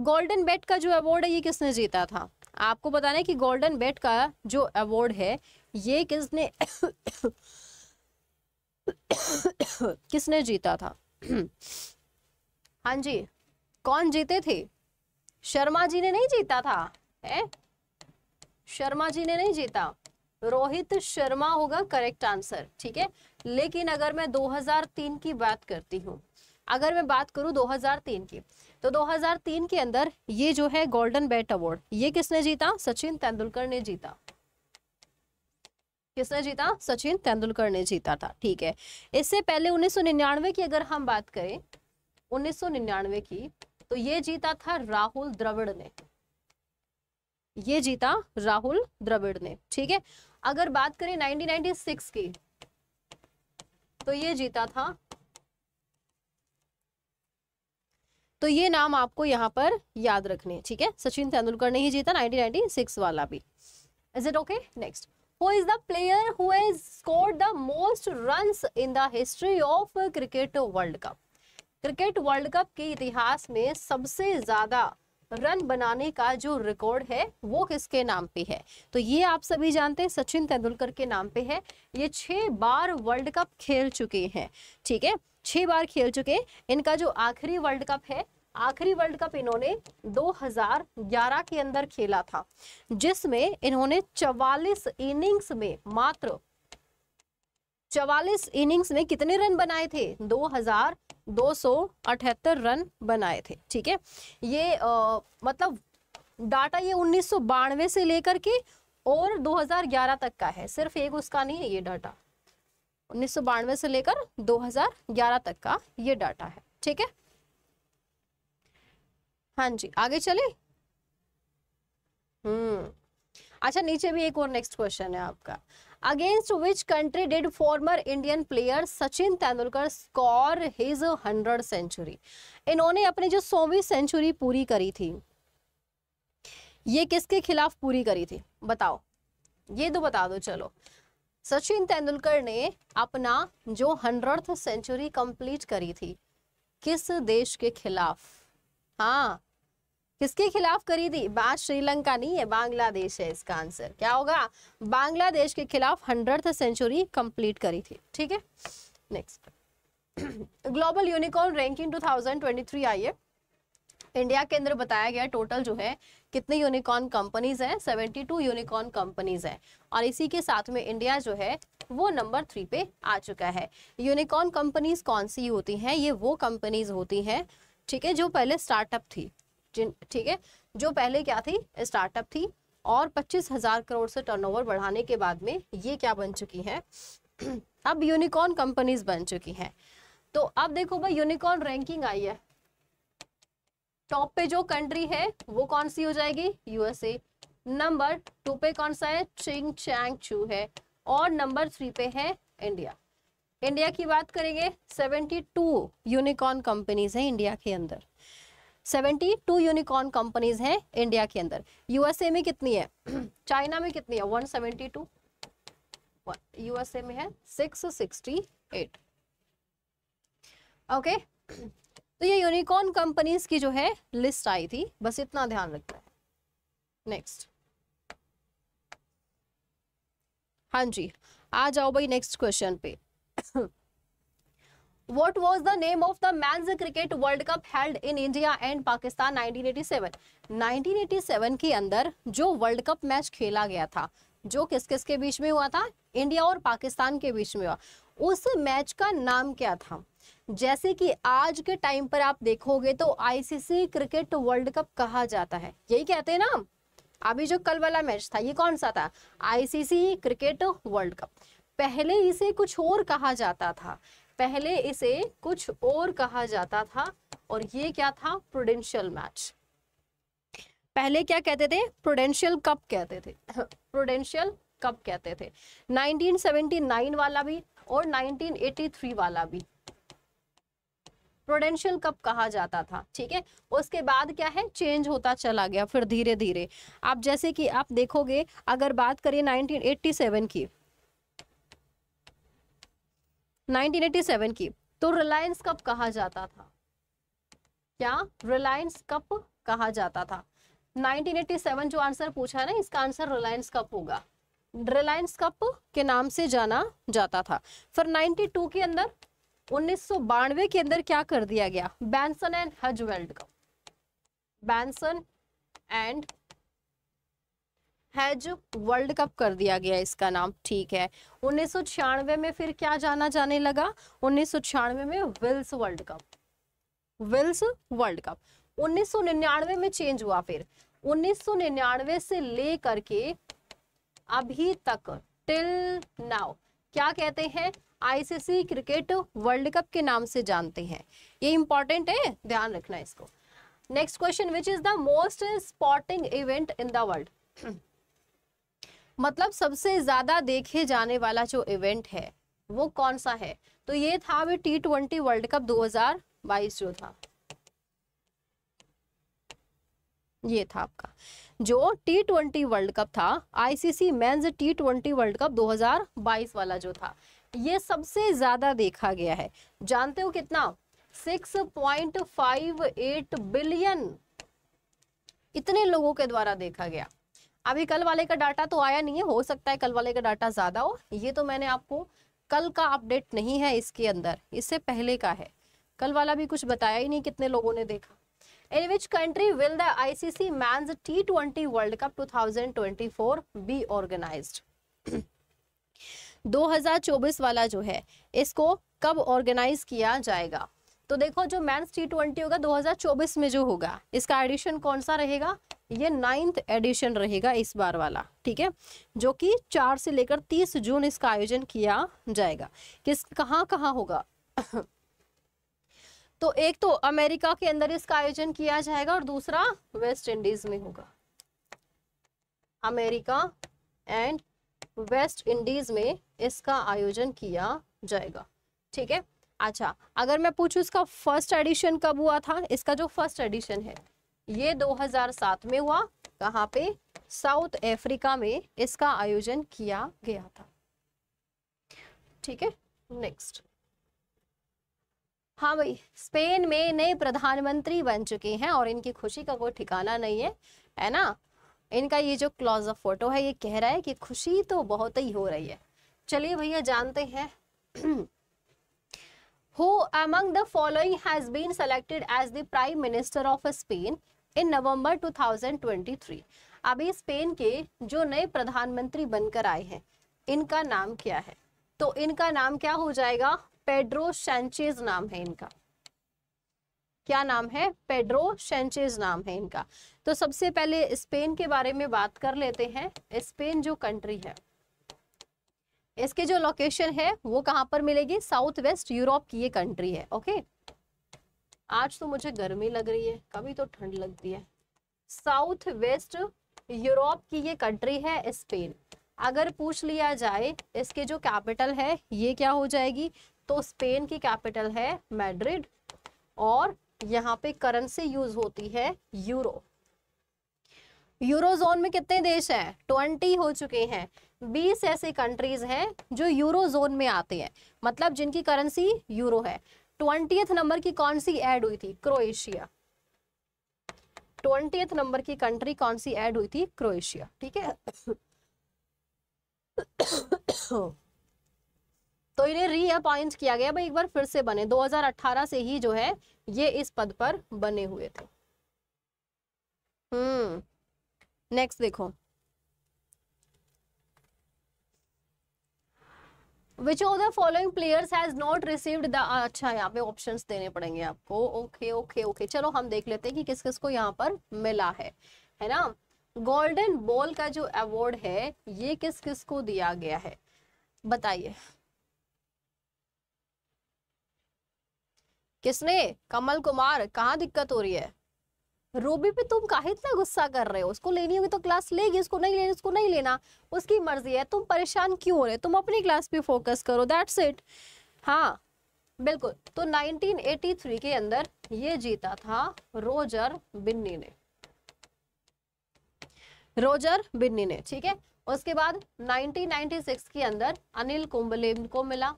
golden bat का जो अवार्ड है ये किसने जीता था आपको बताना है कि गोल्डन बेट का जो अवार्ड है ये किसने *coughs* किसने जीता था *coughs* हाँ जी कौन जीते थे शर्मा जी ने नहीं जीता था है शर्मा जी ने नहीं जीता रोहित शर्मा होगा करेक्ट आंसर ठीक है लेकिन अगर मैं 2003 की बात करती हूँ अगर मैं बात करूं 2003 की तो 2003 के अंदर ये जो है गोल्डन बैट अवार्ड ये किसने जीता सचिन तेंदुलकर ने जीता किसने जीता सचिन तेंदुलकर ने जीता था ठीक है इससे पहले 1999 की अगर हम बात करें 1999 की तो ये जीता था राहुल द्रविड़ ने ये जीता राहुल द्रविड़ ने ठीक है अगर बात करें 1996 की तो ये जीता था तो ये नाम आपको यहाँ पर याद रखने ठीक है सचिन तेंदुलकर ने ही जीता सिक्स वाला भी is it okay next who is the player who has scored the most runs in the history of cricket world cup के इतिहास में सबसे ज्यादा रन बनाने का जो रिकॉर्ड है वो किसके नाम पे है तो ये आप सभी जानते हैं सचिन तेंदुलकर के नाम पे है ये छह बार वर्ल्ड कप खेल चुके हैं ठीक है छह बार खेल चुके इनका जो आखिरी वर्ल्ड कप है आखिरी वर्ल्ड कप इन्होंने 2011 के अंदर खेला था जिसमें इन्होंने 44 इनिंग्स में मात्र 44 इनिंग्स में कितने रन बनाए थे 2278 रन बनाए थे ठीक है ये आ, मतलब डाटा ये उन्नीस से लेकर के और 2011 तक का है सिर्फ एक उसका नहीं है ये डाटा उन्नीस से लेकर 2011 तक का ये डाटा है ठीक है हाँ जी आगे चले हम्म अच्छा नीचे भी एक और नेक्स्ट क्वेश्चन है आपका against which country did former Indian player Sachin Tendulkar score his hundred century इन्होंने अपनी जो सौवीं सेंचुरी पूरी करी थी ये किसके खिलाफ पूरी करी थी बताओ ये तो बता दो चलो सचिन तेंदुलकर ने अपना जो हंड्रेड सेंचुरी कंप्लीट करी थी किस देश के खिलाफ हाँ किसके खिलाफ करी थी बात श्रीलंका नहीं है बांग्लादेश है इसका आंसर क्या होगा बांग्लादेश के खिलाफ हंड्रेड सेंचुरी कंप्लीट करी थी ठीक है नेक्स्ट ग्लोबल यूनिकॉर्न रैंकिंग 2023 आई है इंडिया के अंदर बताया गया टोटल जो है कितनी यूनिकॉर्न कंपनीज हैं 72 यूनिकॉर्न कंपनीज हैं और इसी के साथ में इंडिया जो है वो नंबर थ्री पे आ चुका है यूनिकॉर्न कंपनीज कौन सी होती हैं ये वो कंपनीज होती हैं ठीक है जो पहले स्टार्टअप थी जिन ठीक है जो पहले क्या थी स्टार्टअप थी और पच्चीस हजार करोड़ से टर्न बढ़ाने के बाद में ये क्या बन चुकी हैं *clears throat* अब यूनिकॉर्न कंपनीज बन चुकी हैं तो अब देखो भाई यूनिकॉर्न रैंकिंग आई है टॉप पे जो कंट्री है वो कौन सी हो जाएगी यूएसए नंबर टू पे कौन सा है चिंग चैंग चू है और नंबर थ्री पे है इंडिया इंडिया की बात करेंगे 72 यूनिकॉर्न कंपनीज हैं इंडिया के अंदर 72 यूनिकॉर्न कंपनीज हैं इंडिया के अंदर यूएसए में कितनी है *clears throat* चाइना में कितनी है 172 यूएसए में है 668 ओके okay? तो ये यूनिकॉर्न कंपनीज की जो है लिस्ट आई थी बस इतना ध्यान रखना है नेक्स्ट हाँ जी आ जाओ भाई नेक्स्ट क्वेश्चन पे *coughs* What was the name of the men's cricket world cup held in India and Pakistan 1987? 1987 के अंदर जो वर्ल्ड कप मैच खेला गया था जो किस किस के बीच में हुआ था इंडिया और पाकिस्तान के बीच में हुआ उस मैच का नाम क्या था जैसे कि आज के टाइम पर आप देखोगे तो आईसीसी क्रिकेट वर्ल्ड कप कहा जाता है यही कहते हैं ना अभी जो कल वाला मैच था ये कौन सा था आईसीसी क्रिकेट वर्ल्ड कप पहले इसे कुछ और कहा जाता था पहले इसे कुछ और कहा जाता था और ये क्या था प्रोडेंशियल मैच पहले क्या कहते थे प्रोडेंशियल कप कहते थे प्रोडेंशियल कप कहते थे 1979 वाला भी और 1983 वाला भी प्रोडेंशियल कप कहा जाता था ठीक है उसके बाद क्या है चेंज होता चला गया फिर धीरे धीरे आप जैसे कि आप देखोगे अगर बात करें 1987 की 1987 की तो रिलायंस कप कहा जाता था क्या रिलायंस कप कहा जाता था 1987 जो आंसर पूछा है ना इसका आंसर रिलायंस कप होगा रिलायंस कप के नाम से जाना जाता था फिर 92 के अंदर 1992 के अंदर क्या कर दिया गया बैंसन एंड हज वेल्ड का Benson and Hedges world cup कर दिया गया इसका नाम ठीक है उन्नीस में फिर क्या जाना जाने लगा उन्नीस में Wills world cup Wills world cup 1999 में चेंज हुआ फिर 1999 से लेकर के अभी तक टिल नाउ क्या कहते हैं आईसीसी क्रिकेट वर्ल्ड कप के नाम से जानते हैं ये इंपॉर्टेंट है ध्यान रखना इसको next question which is the most sporting event in the world मतलब सबसे ज्यादा देखे जाने वाला जो इवेंट है वो कौन सा है तो ये था वे टी ट्वेंटी वर्ल्ड कप 2022 जो था ये था आपका जो टी ट्वेंटी वर्ल्ड कप था ICC men's T twenty world cup 2022 वाला जो था ये सबसे ज़्यादा देखा गया है जानते हो कितना 6.58 बिलियन इतने लोगों के द्वारा देखा गया अभी कल वाले का डाटा तो आया नहीं है हो सकता है कल वाले का डाटा ज़्यादा हो ये तो मैंने आपको कल का अपडेट नहीं है इसके अंदर इससे पहले का है कल वाला भी कुछ बताया ही नहीं कितने लोगों ने देखा In which country will the ICC Men's T20 World Cup 2024 be organized? 2024 *clears throat* वाला जो है इसको कब ऑर्गेनाइज किया जाएगा तो देखो जो मेंस टी ट्वेंटी होगा 2024 में जो होगा इसका एडिशन कौन सा रहेगा ये नाइन्थ एडिशन रहेगा इस बार वाला ठीक है जो कि चार से लेकर तीस जून इसका आयोजन किया जाएगा किस कहाँ कहाँ होगा *clears throat* तो एक तो अमेरिका के अंदर इसका आयोजन किया जाएगा और दूसरा वेस्ट इंडीज में होगा अमेरिका एंड वेस्ट इंडीज में इसका आयोजन किया जाएगा ठीक है अच्छा अगर मैं पूछू इसका फर्स्ट एडिशन कब हुआ था इसका जो फर्स्ट एडिशन है ये 2007 में हुआ कहाँ पे साउथ अफ्रीका में इसका आयोजन किया गया था ठीक है नेक्स्ट हाँ भाई स्पेन में नए प्रधानमंत्री बन चुके हैं और इनकी खुशी का कोई ठिकाना नहीं है है ना इनका ये जो क्लॉज ऑफ फोटो है ये कह रहा है कि खुशी तो बहुत ही हो रही है चलिए भैया जानते हैं who among the following has been selected as the prime minister of Spain in November 2023 अभी स्पेन के जो नए प्रधानमंत्री बनकर आए हैं इनका नाम क्या है तो इनका नाम क्या हो जाएगा पेड्रो सेंचेज नाम है इनका क्या नाम है पेड्रो सेंचेज नाम है इनका तो सबसे पहले स्पेन के बारे में बात कर लेते हैं स्पेन जो कंट्री है इसके जो लोकेशन है वो कहां पर मिलेगी साउथ वेस्ट यूरोप की ये कंट्री है ओके आज तो मुझे गर्मी लग रही है कभी तो ठंड लगती है साउथ वेस्ट यूरोप की ये कंट्री है स्पेन अगर पूछ लिया जाए इसके जो कैपिटल है ये क्या हो जाएगी तो स्पेन की कैपिटल है मैड्रिड और यहाँ पे करेंसी यूज होती है यूरो यूरोजोन में कितने देश हैं ट्वेंटी हो चुके हैं बीस ऐसे कंट्रीज हैं जो यूरोजोन में आते हैं मतलब जिनकी करेंसी यूरो है ट्वेंटी नंबर की कौन सी ऐड हुई थी क्रोएशिया ट्वेंटी नंबर की कंट्री कौन सी ऐड हुई थी क्रोएशिया ठीक है *coughs* *coughs* *coughs* oh. तो इन्हें रीअपॉइंट किया गया भाई एक बार फिर से बने 2018 से ही जो है ये इस पद पर बने हुए थे हम्म नेक्स्ट देखो which of the following players has not received the अच्छा यहाँ पे ऑप्शंस देने पड़ेंगे आपको ओके ओके ओके चलो हम देख लेते हैं कि किस किस को यहाँ पर मिला है है ना गोल्डन बॉल का जो अवार्ड है ये किस किस को दिया गया है बताइए किसने कमल कुमार कहाँ दिक्कत हो रही है रूबी पे तुम का इतना गुस्सा कर रहे हो उसको लेनी होगी तो क्लास लेगी उसको नहीं लेनी उसको नहीं लेना उसकी मर्जी है तुम परेशान क्यों हो रहे तुम अपनी क्लास पे फोकस करो दैट्स इट हाँ बिल्कुल तो 1983 के अंदर ये जीता था रोजर बिन्नी ने रोजर बिन्नी ने ठीक है उसके बाद 1996 के अंदर अनिल कुंबले को मिला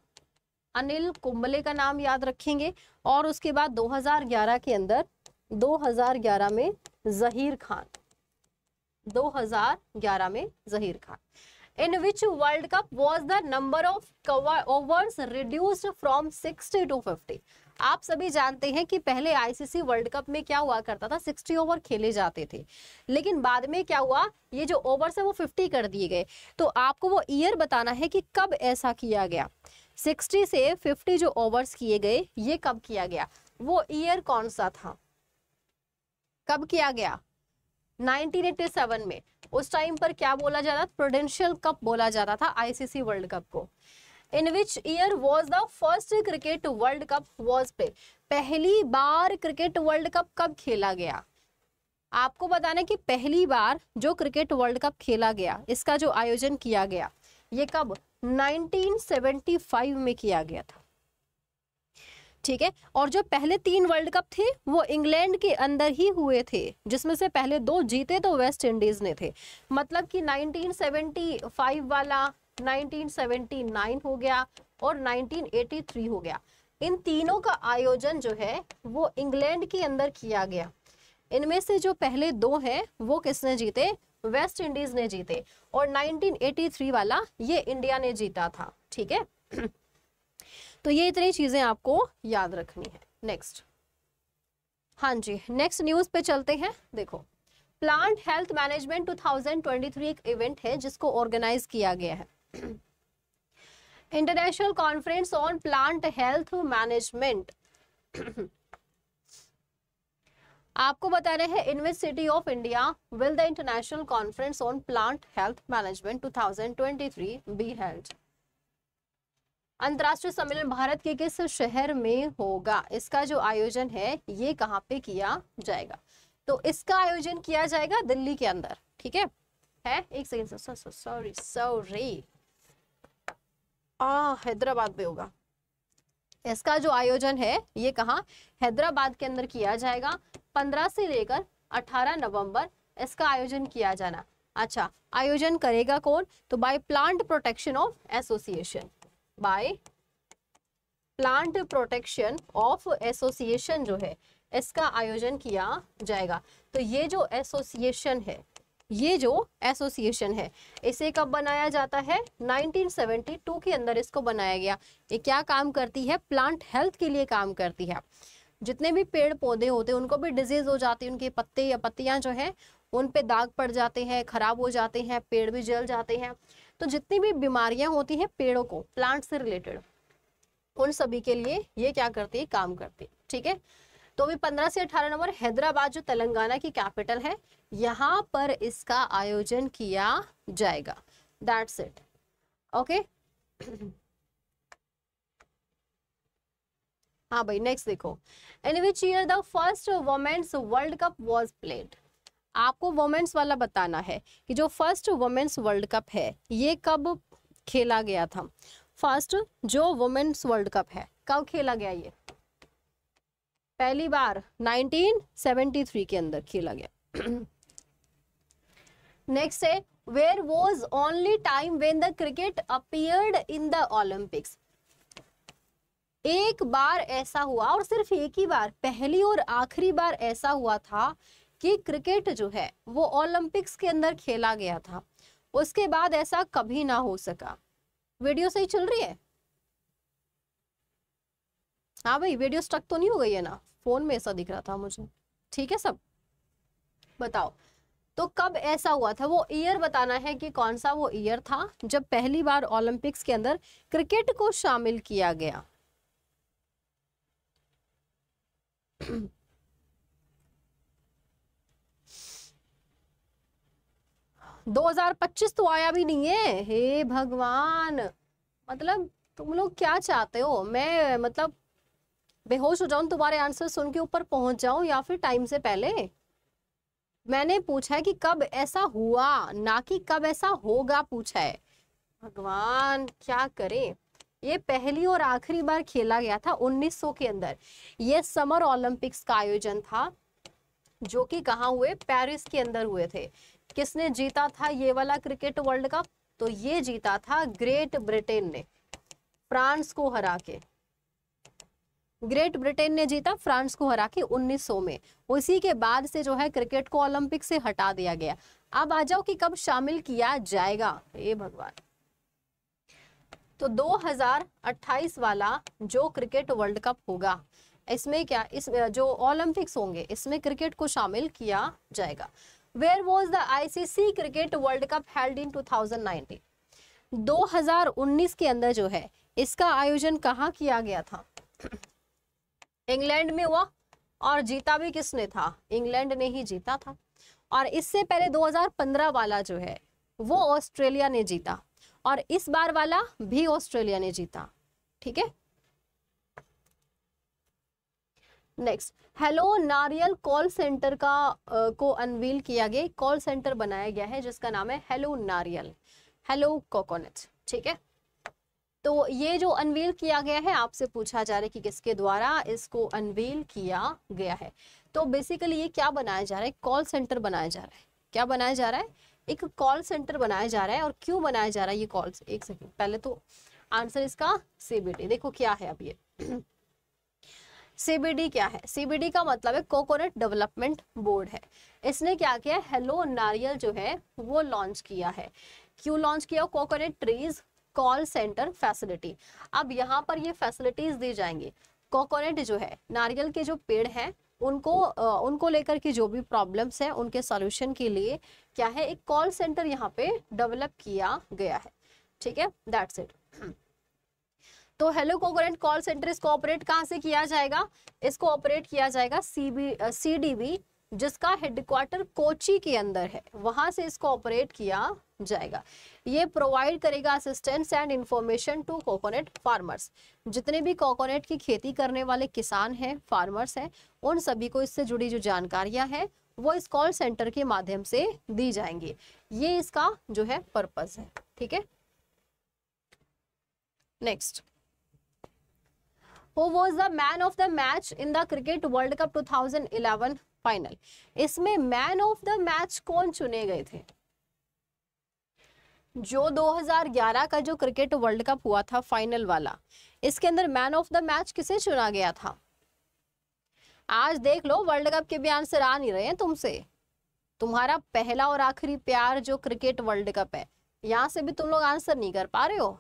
अनिल कुंबले का नाम याद रखेंगे और उसके बाद 2011 के अंदर 2011 में जहीर खान 2011 में Zaheer Khan in which world cup was the number of cover overs reduced from 60 to 50 आप सभी जानते हैं कि पहले आईसीसी वर्ल्ड कप में क्या हुआ करता था 60 ओवर खेले जाते थे लेकिन बाद में क्या हुआ ये जो ओवर्स है वो 50 कर दिए गए तो आपको वो ईयर बताना है कि कब ऐसा किया गया सिक्सटी से फिफ्टी जो ओवर्स किए गए ये कब किया गया वो ईयर कौन सा था कब किया गया 1987 में उस टाइम पर क्या बोला जाता था प्रोडेंशियल कप बोला जाता था आईसीसी वर्ल्ड कप को in which year was the first cricket world cup was पे पहली बार क्रिकेट वर्ल्ड कप कब खेला गया आपको बताना कि पहली बार जो क्रिकेट वर्ल्ड कप खेला गया इसका जो आयोजन किया गया ये कब 1975 में किया गया था ठीक है और जो पहले तीन वर्ल्ड कप थे वो इंग्लैंड के अंदर ही हुए थे जिसमें से पहले दो जीते तो वेस्ट इंडीज ने थे मतलब कि 1975 वाला 1979 हो गया और 1983 हो गया इन तीनों का आयोजन जो है वो इंग्लैंड के अंदर किया गया इनमें से जो पहले दो हैं वो किसने जीते वेस्ट इंडीज ने जीते और 1983 वाला ये इंडिया ने जीता था ठीक है *clears throat* तो ये इतनी चीजें आपको याद रखनी है नेक्स्ट हाँ जी नेक्स्ट न्यूज पे चलते हैं देखो प्लांट हेल्थ मैनेजमेंट 2023 एक इवेंट है जिसको ऑर्गेनाइज किया गया है international conference on plant health management आपको बताना है invest city of India will the international conference on plant health management 2023 be held अंतर्राष्ट्रीय सम्मेलन भारत के किस शहर में होगा इसका जो आयोजन है ये कहाँ पे किया जाएगा तो इसका आयोजन किया जाएगा दिल्ली के अंदर ठीक है है एक सेकंड सॉरी सॉरी आ हैदराबाद में होगा इसका जो आयोजन है ये कहा हैदराबाद के अंदर किया जाएगा 15 से लेकर 18 नवंबर इसका आयोजन किया जाना अच्छा आयोजन करेगा कौन तो by plant protection of association by plant protection of association जो है इसका आयोजन किया जाएगा तो ये जो एसोसिएशन है ये जो एसोसिएशन है इसे कब बनाया जाता है 1972 के अंदर इसको बनाया गया ये क्या काम करती है प्लांट हेल्थ के लिए काम करती है जितने भी पेड़ पौधे होते हैं उनको भी डिजीज हो जाती है उनके पत्ते या पत्तियां जो है उन पे दाग पड़ जाते हैं खराब हो जाते हैं पेड़ भी जल जाते हैं तो जितनी भी बीमारियां होती हैं पेड़ों को प्लांट से रिलेटेड उन सभी के लिए ये क्या करती है काम करती है ठीक है तो अभी 15 से 18 नंबर हैदराबाद जो तेलंगाना की कैपिटल है यहाँ पर इसका आयोजन किया जाएगा दैट्स इट ओके हाँ भाई नेक्स्ट देखो in which year the first women's world cup was played आपको वोमेन्स वाला बताना है कि जो फर्स्ट वोमेन्स वर्ल्ड कप है ये कब खेला गया था फर्स्ट जो वोमेन्स वर्ल्ड कप है कब खेला गया ये पहली बार 1973 के अंदर खेला गया नेक्स्ट *clears throat* है where was only time when the cricket appeared in the Olympics एक बार ऐसा हुआ और सिर्फ एक ही बार पहली और आखिरी बार ऐसा हुआ था कि क्रिकेट जो है वो ओलंपिक्स के अंदर खेला गया था उसके बाद ऐसा कभी ना हो सका वीडियो सही चल रही है हाँ भाई वीडियो स्टक तो नहीं हो गई है ना फोन में ऐसा दिख रहा था मुझे ठीक है सब बताओ तो कब ऐसा हुआ था वो ईयर बताना है कि कौन सा वो ईयर था जब पहली बार ओलंपिक्स के अंदर क्रिकेट को शामिल किया गया 2025 तो आया भी नहीं है हे भगवान मतलब तुम लोग क्या चाहते हो मैं मतलब बेहोश हो जाऊं तुम्हारे आंसर सुन के ऊपर पहुंच जाऊं या फिर टाइम से पहले मैंने पूछा है कि कब ऐसा हुआ ना कि कब ऐसा होगा पूछा है भगवान क्या करें ये पहली और आखिरी बार खेला गया था 1900 के अंदर ये समर ओलंपिक्स का आयोजन था जो कि कहा हुए पेरिस के अंदर हुए थे किसने जीता था ये वाला क्रिकेट वर्ल्ड कप तो ये जीता था ग्रेट ब्रिटेन ने फ्रांस को हरा के ग्रेट ब्रिटेन ने जीता फ्रांस को हरा के 1900 में उसी के बाद से जो है क्रिकेट को ओलंपिक से हटा दिया गया अब आ जाओ कि कब शामिल किया जाएगा हे भगवान तो 2028 वाला जो क्रिकेट वर्ल्ड कप होगा इसमें क्या इस जो ओलंपिक्स होंगे इसमें क्रिकेट को शामिल किया जाएगा where was the ICC cricket world cup held in 2019 2019 के अंदर जो है इसका आयोजन कहाँ किया गया था इंग्लैंड में हुआ और जीता भी किसने था इंग्लैंड ने ही जीता था और इससे पहले 2015 वाला जो है वो ऑस्ट्रेलिया ने जीता और इस बार वाला भी ऑस्ट्रेलिया ने जीता ठीक है नेक्स्ट हेलो नारियल कॉल सेंटर का आ, को अनवील किया गया कॉल सेंटर बनाया गया है जिसका नाम है हेलो नारियल हेलो कोकोनट ठीक है तो ये जो अनवील किया गया है आपसे पूछा जा रहा है कि किसके द्वारा इसको अनवील किया गया है तो बेसिकली ये क्या बनाया जा रहा है कॉल सेंटर बनाया जा रहा है क्या बनाया जा रहा है एक कॉल सेंटर बनाया जा रहा है और क्यों बनाया जा रहा है ये कॉल एक सेकेंड पहले तो आंसर इसका सीबीडी देखो क्या है अब ये सीबीडी *clears throat* क्या है सीबीडी का मतलब है कोकोनट डेवलपमेंट बोर्ड है इसने क्या किया हेलो नारियल जो है वो लॉन्च किया है क्यों लॉन्च किया coconut trees call centre facility अब यहाँ पर ये फैसिलिटीज दी जाएंगी कोकोनट जो है नारियल के जो पेड़ हैं उनको उनको लेकर के जो भी प्रॉब्लम्स हैं उनके सॉल्यूशन के लिए क्या है एक कॉल सेंटर यहाँ पे डेवलप किया गया है ठीक है दैट्स इट तो हेलो कोकोरेंट कॉल सेंटर इसको ऑपरेट कहाँ से किया जाएगा इसको ऑपरेट किया जाएगा C B C D B जिसका हेडक्वार्टर कोची के अंदर है वहां से इसको ऑपरेट किया जाएगा ये प्रोवाइड करेगा assistance and information to coconut farmers जितने भी कोकोनट की खेती करने वाले किसान हैं फार्मर्स हैं उन सभी को इससे जुड़ी जो जानकारियां हैं वो इस कॉल सेंटर के माध्यम से दी जाएंगी ये इसका जो है पर्पज है ठीक है next the man of the match in the cricket world cup two thousand eleven final इसमें मैन ऑफ द मैच कौन चुने गए थे जो 2011 का जो क्रिकेट वर्ल्ड कप हुआ था फाइनल वाला इसके अंदर मैन ऑफ द मैच किसे चुना गया था आज देख लो वर्ल्ड कप के भी आंसर आ नहीं रहे हैं तुमसे तुम्हारा पहला और आखिरी प्यार जो क्रिकेट वर्ल्ड कप है यहां से भी तुम लोग आंसर नहीं कर पा रहे हो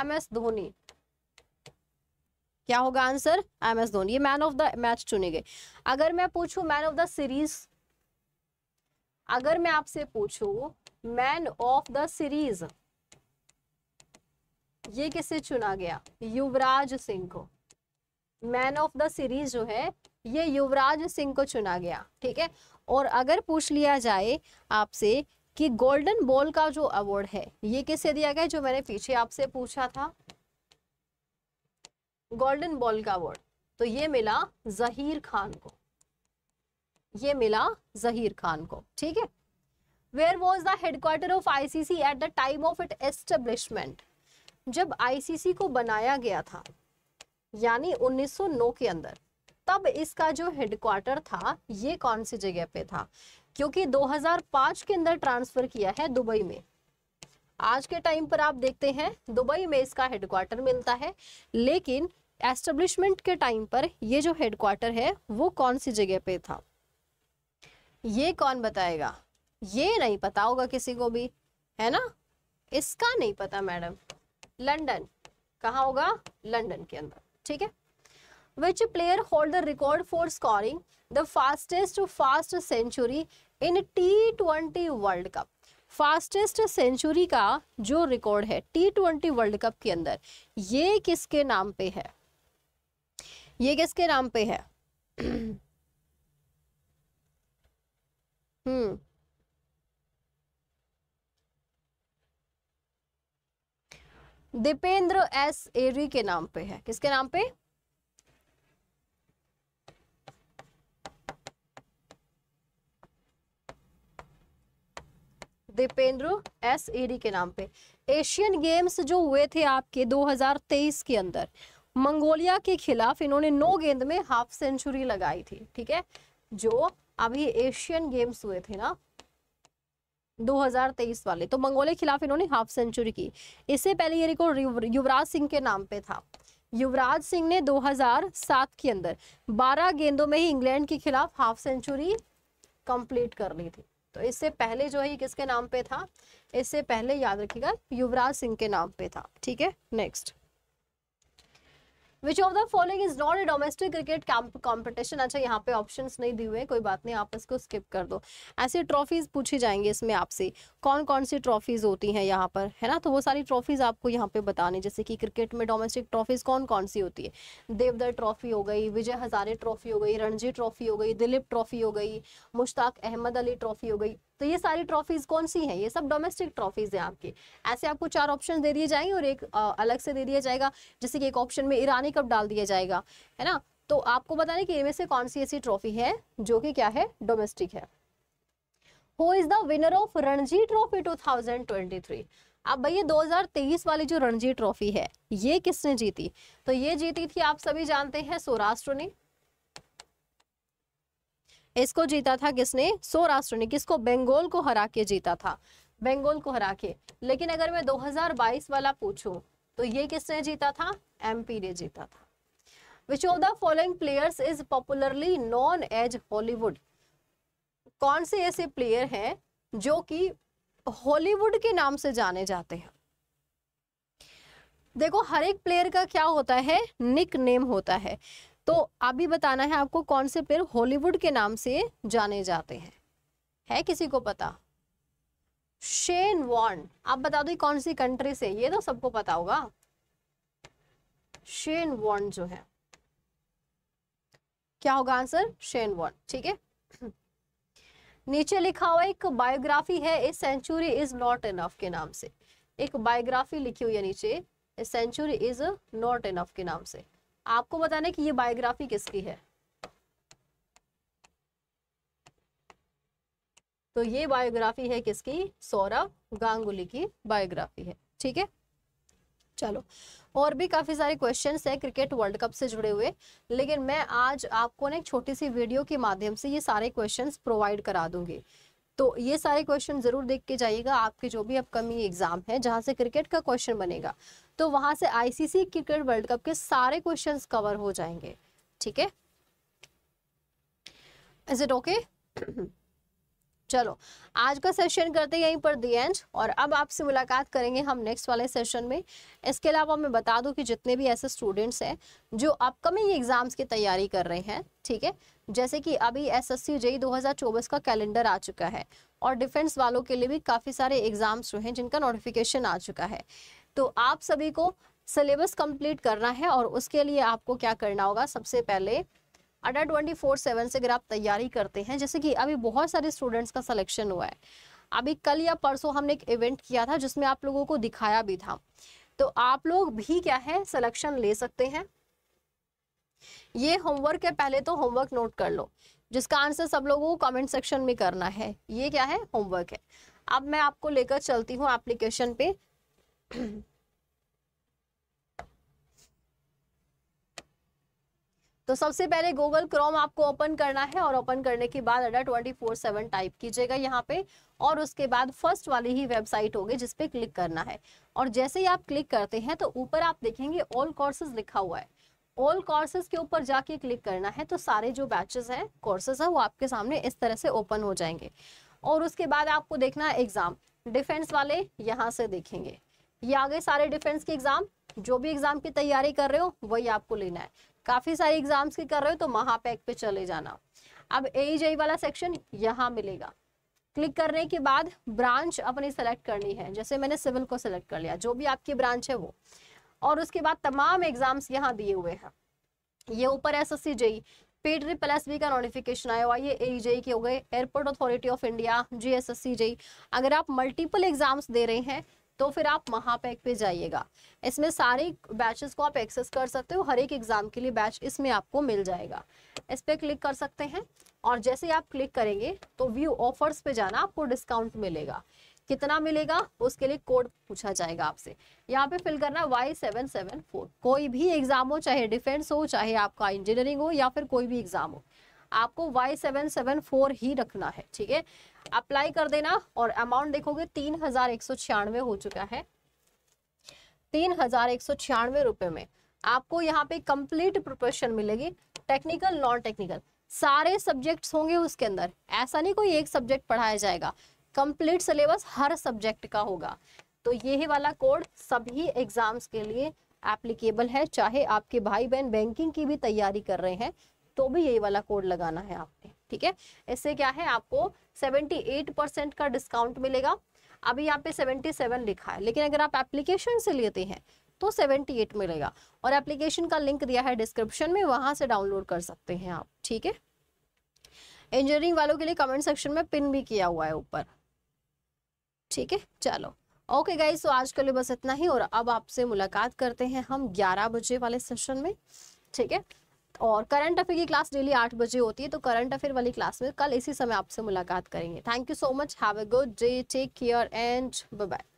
एम एस धोनी क्या होगा आंसर एम एस धोनी ये मैन ऑफ द मैच चुने गए अगर मैं पूछू मैन ऑफ द सीरीज अगर मैं आपसे पूछू मैन ऑफ द सीरीज ये किसे चुना गया युवराज सिंह को मैन ऑफ द सीरीज जो है ये युवराज सिंह को चुना गया ठीक है और अगर पूछ लिया जाए आपसे कि गोल्डन बॉल का जो अवार्ड है ये किसे दिया गया जो मैंने पीछे आपसे पूछा था गोल्डन बॉल का अवार्ड तो ये मिला जहीर खान को ये मिला जहीर खान को ठीक है where was the headquarter of ICC at the time of it establishment जब आईसीसी को बनाया गया था यानी 1909 के अंदर तब इसका जो हेडक्वार्टर था ये कौन सी जगह पे था क्योंकि 2005 के अंदर ट्रांसफर किया है दुबई में आज के टाइम पर आप देखते हैं दुबई में इसका हेडक्वार्टर मिलता है लेकिन एस्टेब्लिशमेंट के टाइम पर ये जो हेडक्वार्टर है वो कौन सी जगह पे था ये कौन बताएगा ये नहीं पता होगा किसी को भी है ना इसका नहीं पता मैडम लंदन कहा होगा लंदन के अंदर ठीक है which player hold the record for scoring the fastest fast century in T twenty world cup fastest century का जो रिकॉर्ड है टी ट्वेंटी वर्ल्ड कप के अंदर ये किसके नाम पे है ये किसके नाम पे है हम्म दीपेंद्र एस एरी के नाम पे है किसके नाम पे दीपेंद्र एस एरी के नाम पे एशियन गेम्स जो हुए थे आपके 2023 के अंदर मंगोलिया के खिलाफ इन्होंने नौ गेंद में हाफ सेंचुरी लगाई थी ठीक है जो अभी एशियन गेम्स हुए थे ना 2023 वाले तो मंगोलिया के खिलाफ इन्होंने हाफ सेंचुरी की इससे पहले ये रिकॉर्ड युवराज सिंह के नाम पे था युवराज सिंह ने 2007 के अंदर 12 गेंदों में ही इंग्लैंड के खिलाफ हाफ सेंचुरी कंप्लीट कर ली थी तो इससे पहले जो है किसके नाम पे था इससे पहले याद रखिएगा युवराज सिंह के नाम पे था ठीक है next which of the following is not a domestic cricket competition अच्छा यहाँ पे ऑप्शन नहीं दिए हुए कोई बात नहीं आप इसको स्किप कर दो ऐसी ट्रॉफीज पूछी जाएंगी इसमें आपसे कौन कौन सी ट्रॉफीज होती हैं यहाँ पर है ना तो वो सारी ट्रॉफीज आपको यहाँ पे बतानी जैसे कि क्रिकेट में डोमेस्टिक ट्रॉफीज कौन कौन सी होती है देवदर ट्रॉफी हो गई विजय हजारे ट्रॉफी हो गई रणजी ट्रॉफी हो गई दिलीप ट्रॉफी हो गई मुश्ताक अहमद अली ट्रॉफी हो गई तो ये सारी ट्रॉफीज कौन सी हैं ये सब डोमेस्टिक ट्रॉफीज हैं आपके ऐसे आपको चार ऑप्शन दे दिए जाएंगे और एक आ, अलग से दे दिया जाएगा जैसे कि एक ऑप्शन में ईरानी कप डाल दिया जाएगा है ना तो आपको बताने की इनमें से कौन सी ऐसी ट्रॉफी है जो कि क्या है डोमेस्टिक है who is the winner of Ranji trophy 2023 अब भैया 2023 वाली जो रणजी ट्रॉफी है ये किसने जीती तो ये जीती थी आप सभी जानते हैं सौराष्ट्र ने इसको जीता था किसने सौराष्ट्र ने किसको बंगाल को हरा के जीता था बंगाल को हरा के लेकिन अगर मैं 2022 वाला पूछूं तो ये किसने जीता था एमपी ने जीता था which of the following players is popularly known as Hollywood कौन से ऐसे प्लेयर हैं जो कि हॉलीवुड के नाम से जाने जाते हैं देखो हर एक प्लेयर का क्या होता है निक नेम होता है तो अभी बताना है आपको कौन से पेड़ हॉलीवुड के नाम से जाने जाते हैं है किसी को पता शेन वॉन आप बता दो कौन सी कंट्री से ये तो सबको पता होगा शेन वॉन जो है क्या होगा आंसर शेन वॉन ठीक है नीचे लिखा हुआ एक बायोग्राफी है a century is not enough के नाम से एक बायोग्राफी लिखी हुई है नीचे a century is not enough के नाम से आपको बताना कि ये बायोग्राफी किसकी है तो ये बायोग्राफी है किसकी सौरभ गांगुली की बायोग्राफी है ठीक है चलो और भी काफ़ी सारे क्वेश्चंस है क्रिकेट वर्ल्ड कप से जुड़े हुए लेकिन मैं आज आपको ना एक छोटी सी वीडियो के माध्यम से ये सारे क्वेश्चंस प्रोवाइड करा दूंगी तो ये सारे क्वेश्चन ज़रूर देख के जाइएगा आपके जो भी अपकमिंग एग्जाम है जहाँ से क्रिकेट का क्वेश्चन बनेगा तो वहां से आईसीसी क्रिकेट वर्ल्ड कप के सारे क्वेश्चन कवर हो जाएंगे ठीक है इज इट ओके चलो आज का सेशन करते हैं यहीं पर दी एंड और अब आपसे मुलाकात करेंगे हम नेक्स्ट वाले सेशन में इसके अलावा मैं बता दूं कि जितने भी ऐसे स्टूडेंट्स हैं जो अपकमिंग एग्जाम्स की तैयारी कर रहे हैं ठीक है जैसे कि अभी एस एस सी जेई दो का कैलेंडर आ चुका है और डिफेंस वालों के लिए भी काफ़ी सारे एग्जाम्स हुए हैं जिनका नोटिफिकेशन आ चुका है तो आप सभी को सिलेबस कंप्लीट करना है और उसके लिए आपको क्या करना होगा सबसे पहले अडा ट्वेंटी फोर सेवन से अगर आप तैयारी करते हैं जैसे कि अभी बहुत सारे स्टूडेंट्स का सिलेक्शन हुआ है अभी कल या परसों हमने एक इवेंट किया था जिसमें आप लोगों को दिखाया भी था तो आप लोग भी क्या है सिलेक्शन ले सकते हैं ये होमवर्क है पहले तो होमवर्क नोट कर लो जिसका आंसर सब लोगों को कमेंट सेक्शन में करना है ये क्या है होमवर्क है अब मैं आपको लेकर चलती हूँ एप्लीकेशन पे तो सबसे पहले गूगल क्रोम आपको ओपन करना है और ओपन करने के बाद Adda twenty four seven type कीजिएगा यहाँ पे और उसके बाद फर्स्ट वाली ही वेबसाइट होगी जिसपे क्लिक करना है और जैसे ही आप क्लिक करते हैं तो ऊपर आप देखेंगे ऑल कोर्सेज लिखा हुआ है ऑल कोर्सेज के ऊपर जाके क्लिक करना है तो सारे जो बैचेस हैं कोर्सेज है वो आपके सामने इस तरह से ओपन हो जाएंगे और उसके बाद आपको देखना है एग्ज़ाम डिफेंस वाले यहाँ से देखेंगे ये आगे सारे डिफेंस के एग्ज़ाम जो भी एग्ज़ाम की तैयारी कर रहे हो वही आपको लेना है काफ़ी सारे एग्जाम्स की कर रहे हो तो महापैक पे चले जाना अब ए e वाला सेक्शन यहाँ मिलेगा क्लिक करने के बाद ब्रांच अपनी सेलेक्ट करनी है जैसे मैंने सिविल को सिलेक्ट कर लिया जो भी आपकी ब्रांच है वो और उसके बाद तमाम एग्जाम्स यहाँ दिए हुए हैं ये ऊपर एस एस सी जेई पेट्री प्लस बी का नोटिफिकेशन आया हुआ ये ए e के हो गए एयरपोर्ट अथॉरिटी ऑफ इंडिया जी एस एस सी जेई अगर आप मल्टीपल एग्जाम्स दे रहे हैं तो फिर आप महापैक पे जाइएगा इसमें सारे बैचेस को आप एक्सेस कर सकते हो हर एक एग्ज़ाम के लिए बैच इसमें आपको मिल जाएगा इस पर क्लिक कर सकते हैं और जैसे आप क्लिक करेंगे तो व्यू ऑफर्स पे जाना आपको डिस्काउंट मिलेगा कितना मिलेगा उसके लिए कोड पूछा जाएगा आपसे यहाँ पे फिल करना वाई सेवन सेवन फोर कोई भी एग्जाम हो चाहे डिफेंस हो चाहे आपका इंजीनियरिंग हो या फिर कोई भी एग्जाम हो आपको वाई सेवन सेवन फोर ही रखना है ठीक है अप्लाई कर देना और अमाउंट देखोगे तीन हजार एक सौ छियानवे हो चुका है तीन हजार एक सौ छियानवे रुपए में आपको यहाँ पे कंप्लीट प्रिपरेशन मिलेगी टेक्निकल नॉन टेक्निकल सारे सब्जेक्ट्स होंगे उसके अंदर ऐसा नहीं कोई एक सब्जेक्ट पढ़ाया जाएगा कंप्लीट सिलेबस हर सब्जेक्ट का होगा तो ये वाला कोड सभी एग्जाम्स के लिए एप्लीकेबल है चाहे आपके भाई बहन बैंकिंग की भी तैयारी कर रहे हैं तो भी यही वाला कोड लगाना है आपने ठीक है इससे क्या है आपको 78 परसेंट का डिस्काउंट मिलेगा अभी यहाँ पे 77 लिखा है लेकिन अगर आप एप्लीकेशन से लेते हैं तो 78 मिलेगा और एप्लीकेशन का लिंक दिया है डिस्क्रिप्शन में वहां से डाउनलोड कर सकते हैं आप ठीक है इंजीनियरिंग वालों के लिए कमेंट सेक्शन में पिन भी किया हुआ है ऊपर ठीक है चलो ओके गाइज तो आज के लिए बस इतना ही और अब आपसे मुलाकात करते हैं हम ग्यारह बजे वाले सेशन में ठीक है और करंट अफेयर की क्लास डेली आठ बजे होती है तो करंट अफेयर वाली क्लास में कल इसी समय आपसे मुलाकात करेंगे thank you so much have a good day take care and bye